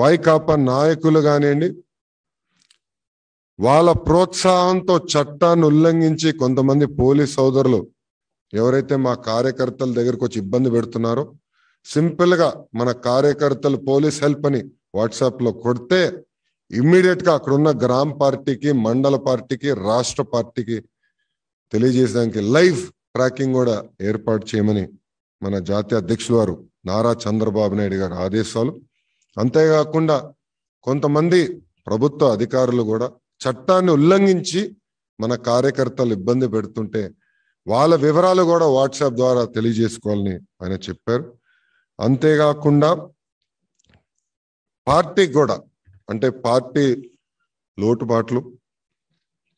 వైకాపా నాయకులు కానివ్వండి వాళ్ళ ప్రోత్సాహంతో చట్టాన్ని ఉల్లంఘించి కొంతమంది పోలీస్ సోదరులు ఎవరైతే మా కార్యకర్తల దగ్గరకు వచ్చి ఇబ్బంది పెడుతున్నారో సింపుల్గా మన కార్యకర్తలు పోలీస్ హెల్ప్ అని వాట్సాప్లో కొడితే ఇమ్మీడియట్గా అక్కడున్న గ్రామ పార్టీకి మండల పార్టీకి రాష్ట్ర పార్టీకి తెలియజేసడానికి లైవ్ ట్రాకింగ్ కూడా ఏర్పాటు చేయమని మన జాతీయ అధ్యక్షులు వారు నారా చంద్రబాబు నాయుడు గారి ఆదేశాలు అంతేకాకుండా కొంతమంది ప్రభుత్వ అధికారులు కూడా చట్టాన్ని ఉల్లంఘించి మన కార్యకర్తలు ఇబ్బంది పెడుతుంటే వాళ్ళ వివరాలు కూడా వాట్సాప్ ద్వారా తెలియజేసుకోవాలని ఆయన చెప్పారు అంతేకాకుండా పార్టీకి కూడా అంటే పార్టీ లోటుపాట్లు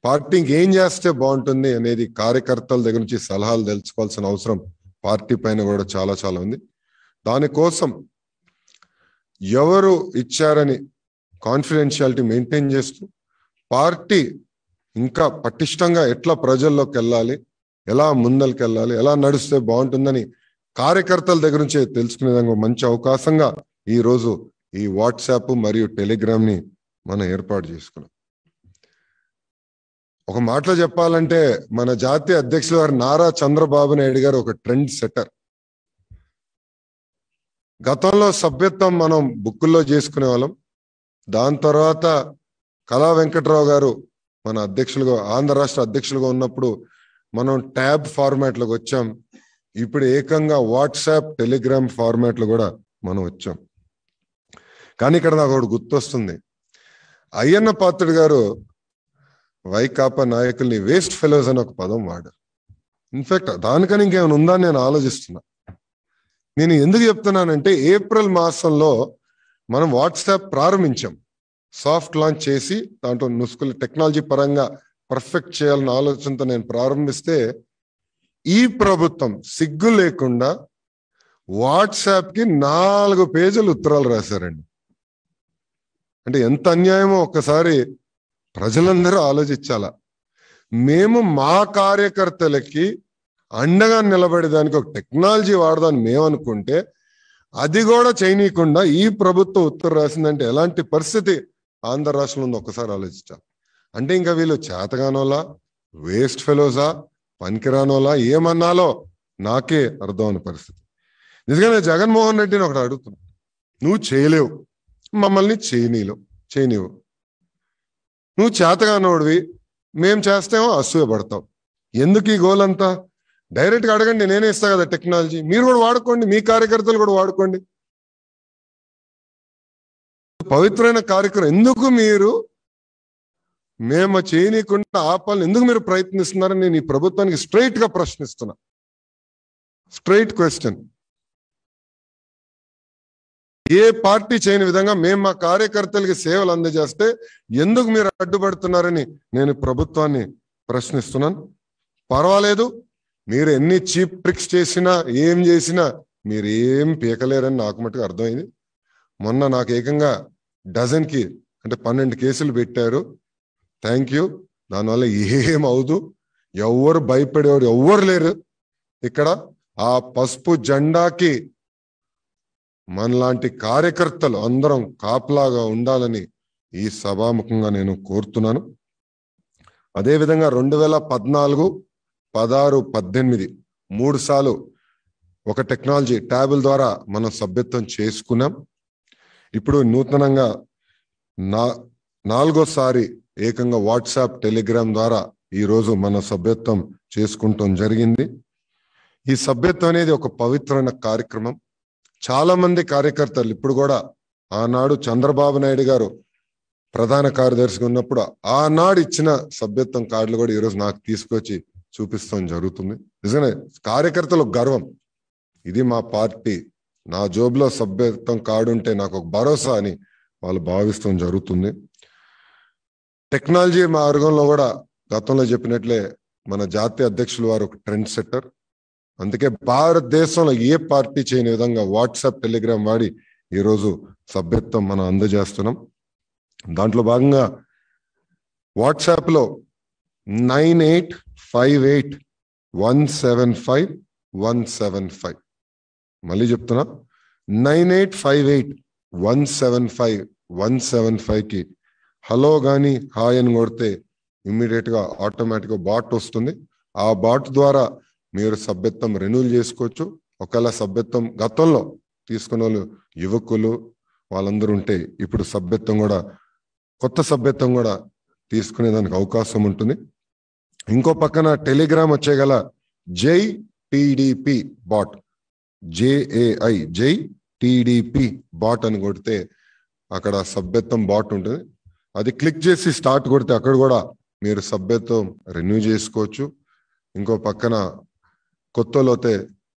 పార్టీకి ఏం చేస్తే బాగుంటుంది అనేది కార్యకర్తల దగ్గర నుంచి సలహాలు తెలుసుకోవాల్సిన అవసరం పార్టీ పైన కూడా చాలా చాలా ఉంది దానికోసం ఎవరు ఇచ్చారని కాన్ఫిడెన్షియాలిటీ మెయింటైన్ చేస్తూ పార్టీ ఇంకా పటిష్టంగా ఎట్లా ప్రజల్లోకి వెళ్ళాలి ఎలా ముందలకి వెళ్ళాలి ఎలా నడిస్తే బాగుంటుందని కార్యకర్తల దగ్గర నుంచే తెలుసుకునే మంచి అవకాశంగా ఈరోజు ఈ వాట్సాప్ మరియు టెలిగ్రామ్ని మనం ఏర్పాటు చేసుకున్నాం ఒక మాటలో చెప్పాలంటే మన జాతీయ అధ్యక్షులు గారు నారా చంద్రబాబు నాయుడు గారు ఒక ట్రెండ్ సెటర్ గతంలో సభ్యత్వం మనం బుక్కుల్లో చేసుకునే వాళ్ళం దాని తర్వాత కళా వెంకట్రావు గారు మన అధ్యక్షులుగా ఆంధ్ర రాష్ట్ర అధ్యక్షులుగా ఉన్నప్పుడు మనం ట్యాబ్ ఫార్మాట్లోకి వచ్చాం ఇప్పుడు ఏకంగా వాట్సాప్ టెలిగ్రామ్ ఫార్మాట్లు కూడా మనం వచ్చాం కానీ ఇక్కడ నాకు ఒకటి గుర్తొస్తుంది అయ్యన్న పాత్రుడు గారు వైకాపా నాయకుల్ని వేస్ట్ ఫెలోస్ అని ఒక పదం వాడారు ఇన్ఫాక్ట్ దానికని ఇంకేమైనా ఉందా నేను ఆలోచిస్తున్నా నేను ఎందుకు చెప్తున్నానంటే ఏప్రిల్ మాసంలో మనం వాట్సాప్ ప్రారంభించాం సాఫ్ట్ లాంచ్ చేసి దాంట్లో నుసుకులు టెక్నాలజీ పరంగా పర్ఫెక్ట్ చేయాలన్న ఆలోచనతో నేను ప్రారంభిస్తే ఈ ప్రభుత్వం సిగ్గు లేకుండా వాట్సాప్కి నాలుగు పేజీలు ఉత్తరాలు రాశారండి అంటే ఎంత అన్యాయమో ఒక్కసారి ప్రజలందరూ ఆలోచించాల మేము మా కార్యకర్తలకి అండగా నిలబడేదానికి ఒక టెక్నాలజీ వాడదాన్ని అనుకుంటే అది కూడా చేయనీయకుండా ఈ ప్రభుత్వం ఉత్తర్వు రాసిందంటే ఎలాంటి పరిస్థితి ఆంధ్ర రాష్ట్రంలో ఉంది ఒకసారి ఆలోచించాలి అంటే ఇంకా వీళ్ళు చేతగానోలా వేస్ట్ ఫెలోసా పనికిరానోలా ఏమన్నాలో నాకే అర్థం అనే పరిస్థితి నిజంగానే జగన్మోహన్ రెడ్డిని ఒకటి అడుగుతున్నా నువ్వు చేయలేవు మమ్మల్ని చేయనీలో చేయనీవు నువ్వు చేతగానోడివి మేం చేస్తేమో అసూయ పడతావు ఎందుకు ఈ గోల్ అంతా డైరెక్ట్గా అడగండి నేనే ఇస్తా కదా టెక్నాలజీ మీరు కూడా వాడుకోండి మీ కార్యకర్తలు కూడా వాడుకోండి పవిత్రమైన కార్యక్రమం ఎందుకు మీరు మేము చేయనీయకుండా ఆపాలని ఎందుకు మీరు ప్రయత్నిస్తున్నారని నేను ఈ ప్రభుత్వానికి స్ట్రైట్గా ప్రశ్నిస్తున్నా స్ట్రైట్ క్వశ్చన్ ఏ పార్టీ చేయని విధంగా మేము మా కార్యకర్తలకి సేవలు అందజేస్తే ఎందుకు మీరు అడ్డుపడుతున్నారని నేను ప్రభుత్వాన్ని ప్రశ్నిస్తున్నాను పర్వాలేదు మీరు ఎన్ని చీప్ ట్రిక్స్ చేసినా ఏం చేసినా మీరు ఏం పీకలేరని నాకు మటుకు అర్థమైంది మొన్న నాకు ఏకంగా డజన్కి అంటే పన్నెండు కేసులు పెట్టారు థ్యాంక్ యూ దానివల్ల ఏం అవదు ఎవరు భయపడేవారు ఎవ్వరు లేరు ఇక్కడ ఆ పసుపు జెండాకి మనలాంటి కార్యకర్తలు అందరం కాపలాగా ఉండాలని ఈ సభాముఖంగా నేను కోరుతున్నాను అదేవిధంగా రెండు వేల పద్నాలుగు పదహారు పద్దెనిమిది మూడు సార్లు ఒక టెక్నాలజీ ట్యాబుల్ ద్వారా మనం సభ్యత్వం చేసుకున్నాం ఇప్పుడు నూతనంగా నా నాలుగోసారి ఏకంగా వాట్సాప్ టెలిగ్రామ్ ద్వారా ఈరోజు మన సభ్యత్వం చేసుకుంటాం జరిగింది ఈ సభ్యత్వం అనేది ఒక పవిత్రమైన కార్యక్రమం చాలా మంది కార్యకర్తలు ఇప్పుడు కూడా ఆనాడు చంద్రబాబు నాయుడు గారు ప్రధాన కార్యదర్శిగా ఉన్నప్పుడు ఆనాడు ఇచ్చిన సభ్యత్వం కార్డులు కూడా ఈరోజు నాకు తీసుకొచ్చి చూపిస్తాం జరుగుతుంది నిజంగానే కార్యకర్తలకు గర్వం ఇది మా పార్టీ నా జోబులో సభ్యత్వం కాడుంటే నాకు ఒక భరోసా అని వాళ్ళు భావిస్తాం జరుగుతుంది టెక్నాలజీ మార్గంలో కూడా గతంలో చెప్పినట్లే మన జాతీయ అధ్యక్షులు వారు ఒక ట్రెండ్ సెట్టర్ అందుకే భారతదేశంలో ఏ పార్టీ చేయని విధంగా వాట్సాప్ టెలిగ్రామ్ వాడి ఈరోజు సభ్యత్వం మనం అందజేస్తున్నాం దాంట్లో భాగంగా వాట్సాప్లో nine eight five eight one seven five one seven five మళ్ళీ చెప్తున్నా nine eight five eight one seven five one seven ఫైవ్కి హలో కానీ హాయ్ అని కొడితే ఇమ్మీడియట్గా ఆటోమేటిక్గా బాట్ వస్తుంది ఆ బాట్ ద్వారా మీరు సభ్యత్వం రెన్యూల్ చేసుకోవచ్చు ఒకవేళ సభ్యత్వం గతంలో తీసుకున్న వాళ్ళు యువకులు వాళ్ళందరూ ఉంటే ఇప్పుడు సభ్యత్వం కూడా కొత్త సభ్యత్వం కూడా తీసుకునే దానికి అవకాశం ఉంటుంది ఇంకో పక్కన టెలిగ్రామ్ వచ్చేగల జై టీడీపీ బాట్ జేఏఐ జై టీడీపీ బాట్ అని కొడితే అక్కడ సభ్యత్వం బాట్ ఉంటుంది అది క్లిక్ చేసి స్టార్ట్ కొడితే అక్కడ కూడా మీరు సభ్యత్వం రెన్యూ చేసుకోవచ్చు ఇంకో పక్కన కొత్తలోతే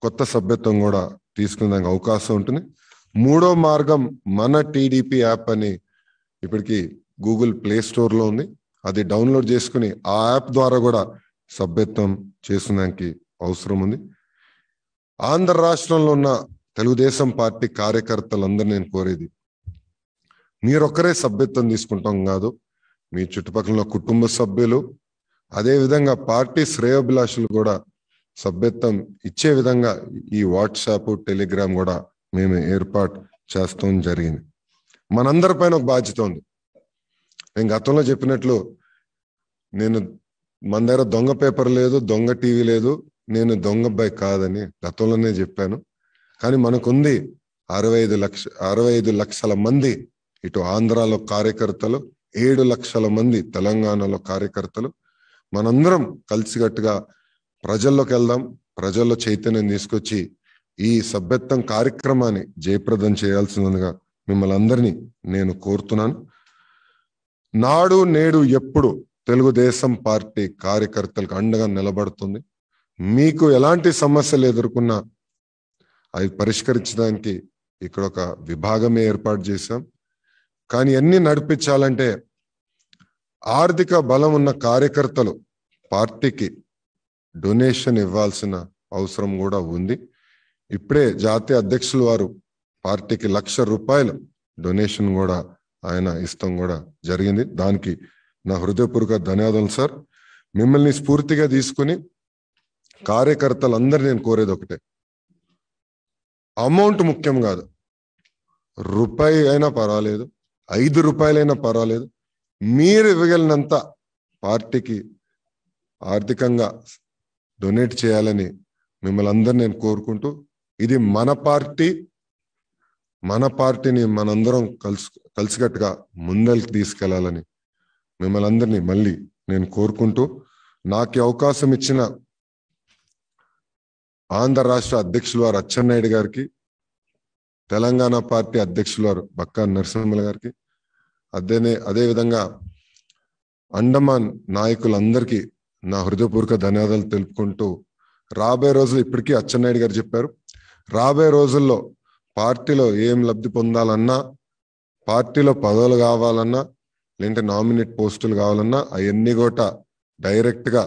కొత్త సభ్యత్వం కూడా తీసుకునే అవకాశం ఉంటుంది మూడో మార్గం మన టీడీపీ యాప్ అని ఇప్పటికి గూగుల్ ప్లే స్టోర్లో ఉంది అది డౌన్లోడ్ చేసుకుని ఆ యాప్ ద్వారా కూడా సభ్యత్వం చేసడానికి అవసరం ఉంది ఆంధ్ర రాష్ట్రంలో ఉన్న తెలుగుదేశం పార్టీ కార్యకర్తలందరూ నేను కోరేది మీరొక్కరే సభ్యత్వం తీసుకుంటాం కాదు మీ చుట్టుపక్కల కుటుంబ సభ్యులు అదేవిధంగా పార్టీ శ్రేయోభిలాషులు కూడా సభ్యత్వం ఇచ్చే విధంగా ఈ వాట్సాప్ టెలిగ్రామ్ కూడా మేము ఏర్పాటు చేస్తాం జరిగింది మనందరిపైన ఒక బాధ్యత ఉంది నేను గతంలో చెప్పినట్లు నేను మన దగ్గర దొంగ పేపర్ లేదు దొంగ టీవీ లేదు నేను దొంగ అబ్బాయి కాదని గతంలోనే చెప్పాను కానీ మనకుంది అరవై ఐదు లక్ష అరవై ఐదు లక్షల మంది ఇటు ఆంధ్రాలో కార్యకర్తలు ఏడు లక్షల మంది తెలంగాణలో కార్యకర్తలు మనందరం కలిసికట్టుగా ప్రజల్లోకి వెళ్దాం ప్రజల్లో చైతన్యం తీసుకొచ్చి ఈ సభ్యత్వం కార్యక్రమాన్ని జయప్రదం చేయాల్సిందిగా మిమ్మల్ని అందరినీ నేను కోరుతున్నాను నాడు నేడు ఎప్పుడు తెలుగుదేశం పార్టీ కార్యకర్తలకు అండగా నిలబడుతుంది మీకు ఎలాంటి సమస్యలు ఎదుర్కొన్నా అవి పరిష్కరించడానికి ఇక్కడ ఒక విభాగమే ఏర్పాటు చేశాం కానీ అన్ని నడిపించాలంటే ఆర్థిక బలం ఉన్న కార్యకర్తలు పార్టీకి డొనేషన్ ఇవ్వాల్సిన అవసరం కూడా ఉంది ఇప్పుడే జాతీయ అధ్యక్షులు వారు పార్టీకి లక్ష రూపాయలు డొనేషన్ కూడా ఆయన ఇష్టం కూడా జరిగింది దానికి నా హృదయపూర్వక ధన్యవాదాలు సార్ మిమ్మల్ని స్ఫూర్తిగా తీసుకుని కార్యకర్తలందరూ నేను కోరేది ఒకటే అమౌంట్ ముఖ్యం కాదు రూపాయి అయినా పర్వాలేదు ఐదు రూపాయలైనా పర్వాలేదు మీరు ఇవ్వగలిగినంత పార్టీకి ఆర్థికంగా డొనేట్ చేయాలని మిమ్మల్ని అందరు నేను కోరుకుంటూ ఇది మన పార్టీ మన పార్టీని మనందరం కలుసు కలిసికట్టుగా ముందరికి తీసుకెళ్లాలని మిమ్మల్ని అందరినీ మళ్ళీ నేను కోరుకుంటూ నాకు అవకాశం ఇచ్చిన ఆంధ్ర రాష్ట్ర అధ్యక్షులు వారు అచ్చెన్నాయుడు గారికి తెలంగాణ పార్టీ అధ్యక్షులు వారు బక్కా నరసింహల గారికి అదేనే అదేవిధంగా అండమాన్ నాయకులందరికీ నా హృదయపూర్వక ధన్యవాదాలు తెలుపుకుంటూ రాబోయే రోజులు ఇప్పటికీ అచ్చెన్నాయుడు గారు చెప్పారు రాబోయే రోజుల్లో పార్టీలో ఏం లబ్ధి పొందాలన్నా పార్టీలో పదవులు కావాలన్నా లేదంటే నామినేట్ పోస్టులు కావాలన్నా అవన్నీ కూడా డైరెక్ట్గా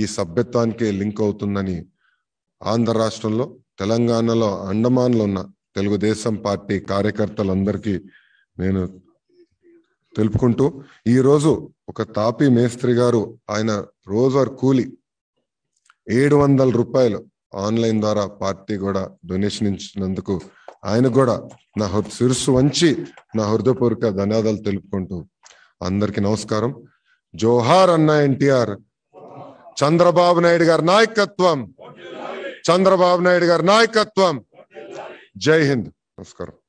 ఈ సభ్యత్వానికి లింక్ అవుతుందని ఆంధ్ర రాష్ట్రంలో తెలంగాణలో అండమాన్లో ఉన్న తెలుగుదేశం పార్టీ కార్యకర్తలందరికీ నేను తెలుపుకుంటూ ఈరోజు ఒక తాపి మేస్త్రి గారు ఆయన రోజర్ కూలి ఏడు వందల రూపాయలు ఆన్లైన్ ద్వారా పార్టీ కూడా డొనేషన్ ఇచ్చినందుకు ఆయన కూడా నా శిరస్సు వంచి నా హృదయపూర్వక ధన్యవాదాలు తెలుపుకుంటూ అందరికి నమస్కారం జోహార్ అన్న ఎన్టీఆర్ చంద్రబాబు నాయుడు గారి నాయకత్వం చంద్రబాబు నాయుడు గారి నాయకత్వం జై హింద్ నమస్కారం